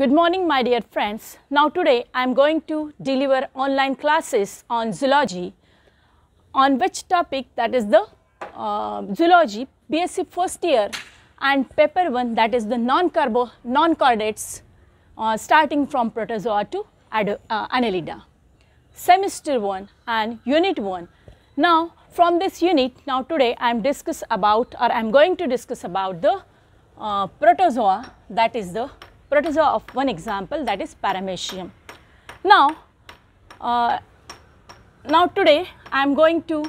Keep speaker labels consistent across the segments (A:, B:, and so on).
A: Good morning, my dear friends. Now today I am going to deliver online classes on zoology on which topic that is the uh, zoology BSc first year and paper 1 that is the non-carbo non-chordates uh, starting from protozoa to uh, annelida. Semester 1 and unit 1. Now from this unit now today I am discuss about or I am going to discuss about the uh, protozoa that is the protozoa of one example that is paramecium. Now, uh, now today I am going to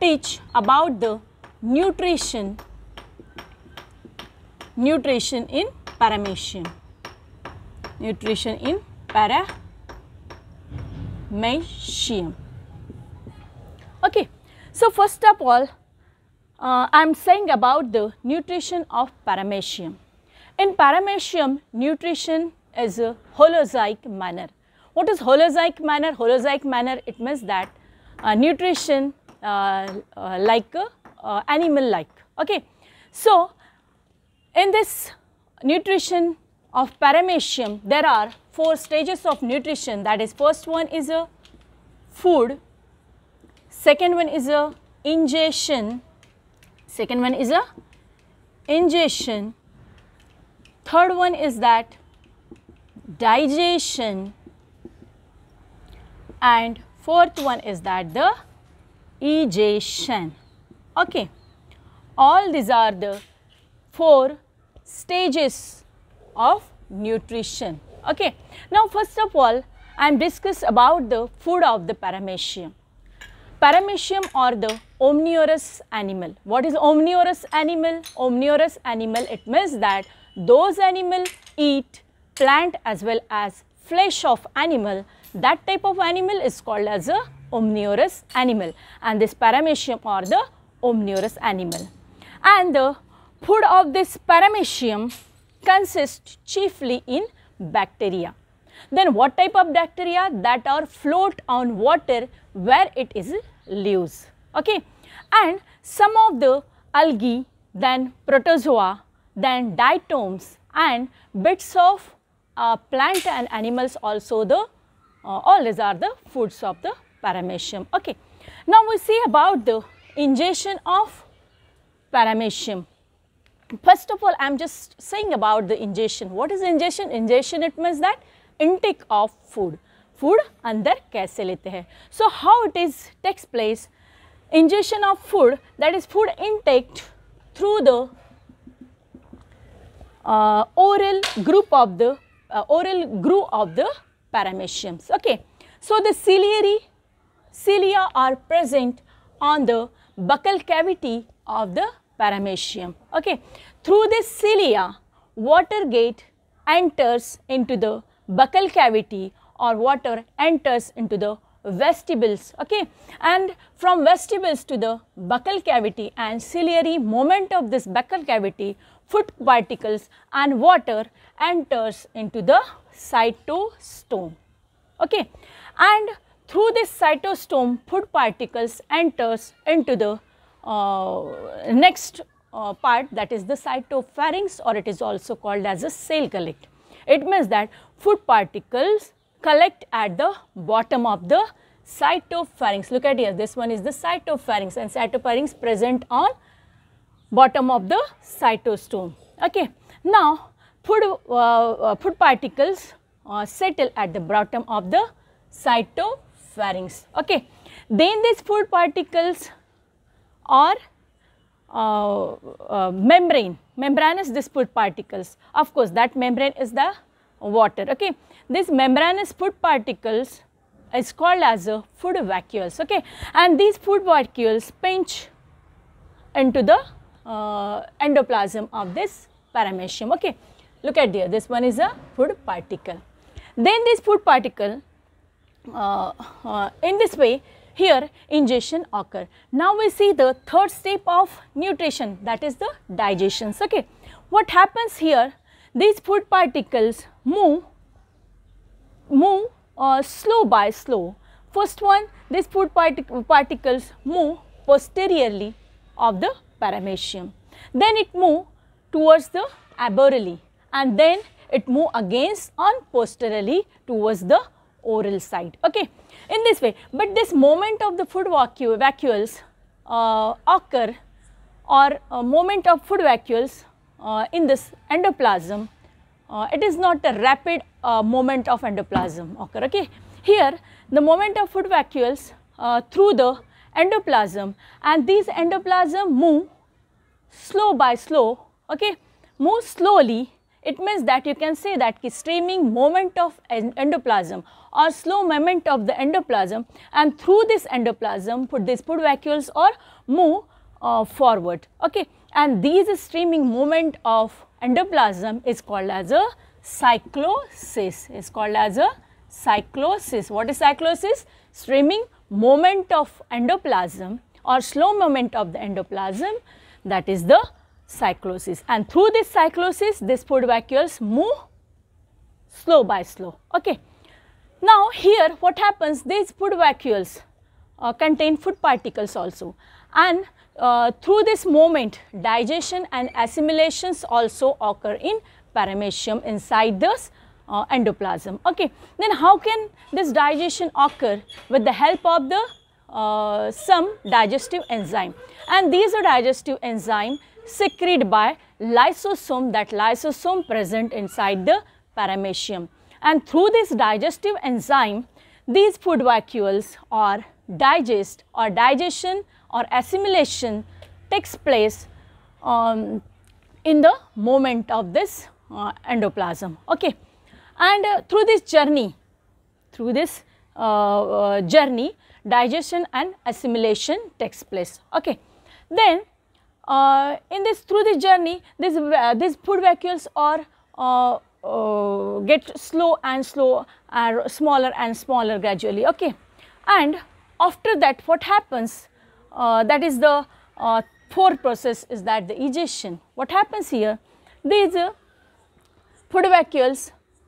A: teach about the nutrition, nutrition in paramecium, nutrition in paramecium. Okay. So, first of all, uh, I am saying about the nutrition of paramecium. In paramecium, nutrition is a holozoic manner. What is holozoic manner? Holozoic manner, it means that uh, nutrition uh, uh, like uh, uh, animal like, okay. So, in this nutrition of paramecium, there are four stages of nutrition that is first one is a food, second one is a ingestion, second one is a ingestion, Third one is that digestion and fourth one is that the ejection. Okay. All these are the four stages of nutrition. Okay. Now first of all I am discuss about the food of the paramecium. Paramecium or the omnivorous animal. What is omnivorous animal? Omnivorous animal it means that those animal eat plant as well as flesh of animal, that type of animal is called as a omnivorous animal and this paramecium are the omnivorous animal. And the food of this paramecium consists chiefly in bacteria. Then what type of bacteria that are float on water where it is lives. Okay. And some of the algae then protozoa then diatoms and bits of uh, plant and animals also the uh, all these are the foods of the paramecium. Okay. Now we see about the ingestion of paramecium. First of all, I am just saying about the ingestion. What is ingestion? Ingestion it means that intake of food. Food under kaise lete hai? So how it is takes place? Ingestion of food that is food intake through the uh, oral group of the uh, oral groove of the parameciums. Okay. So, the ciliary cilia are present on the buccal cavity of the paramecium. Okay. Through this cilia, water gate enters into the buccal cavity or water enters into the vestibules okay and from vestibules to the buccal cavity and ciliary moment of this buccal cavity food particles and water enters into the cytosome. Okay. And through this cytosome, food particles enters into the uh, next uh, part that is the cytopharynx or it is also called as a cell collect. It means that food particles collect at the bottom of the cytopharynx. Look at here, this one is the cytopharynx and cytopharynx present on bottom of the cytosome. Okay. Now, food, uh, uh, food particles uh, settle at the bottom of the cytopharynx. Okay. Then these food particles are uh, uh, membrane, membranous these food particles. Of course, that membrane is the water. Okay. These membranous food particles is called as a food vacuoles. Okay. And these food vacuoles pinch into the uh, endoplasm of this paramecium. Okay. Look at here, this one is a food particle. Then this food particle, uh, uh, in this way, here ingestion occur. Now we see the third step of nutrition that is the digestion. Okay. What happens here, these food particles move, move uh, slow by slow. First one, these food partic particles move posteriorly of the paramecium. Then it move towards the aborally and then it move against on posteriorly towards the oral side. Okay, in this way. But this moment of the food vacu vacuoles uh, occur or moment of food vacuoles uh, in this endoplasm. Uh, it is not a rapid uh, moment of endoplasm occur. Okay, here the moment of food vacuoles uh, through the endoplasm and these endoplasm move slow by slow, okay, move slowly. It means that you can say that streaming moment of endoplasm or slow moment of the endoplasm and through this endoplasm put these put vacuoles or move uh, forward, okay. And these streaming moment of endoplasm is called as a cyclosis, is called as a cyclosis. What is cyclosis? Streaming moment of endoplasm or slow moment of the endoplasm that is the cyclosis and through this cyclosis these food vacuoles move slow by slow okay now here what happens these food vacuoles uh, contain food particles also and uh, through this moment, digestion and assimilations also occur in paramecium inside this uh, endoplasm. Okay, then how can this digestion occur with the help of the uh, some digestive enzyme and these are digestive enzyme secreted by lysosome that lysosome present inside the paramecium and through this digestive enzyme these food vacuoles or digest or digestion or assimilation takes place um, in the moment of this uh, endoplasm. Okay. And uh, through this journey, through this uh, uh, journey, digestion and assimilation takes place. Okay. Then uh, in this through this journey, these uh, these food vacuoles are get slow and slow and smaller and smaller gradually. Okay. And after that, what happens? that is the fourth process is that the egestion. What happens here? These uh, food vacuoles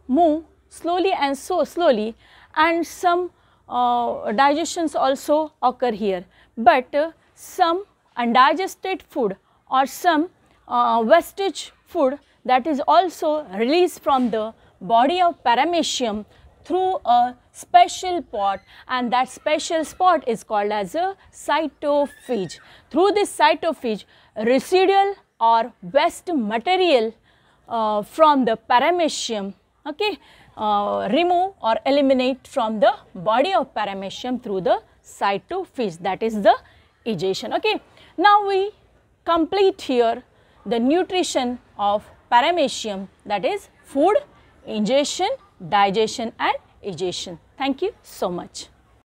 A: move slowly and so slowly and some uh, digestions also occur here. But uh, some undigested food or some uh, wastage food that is also released from the body of paramecium through a special pot and that special spot is called as a cytophage. Through this cytophage, residual or waste material uh, from the paramecium okay, uh, remove or eliminate from the body of paramecium through the cytophysis that is the ejection. Okay. Now we complete here the nutrition of paramecium that is food, ingestion, digestion and ejection. Thank you so much.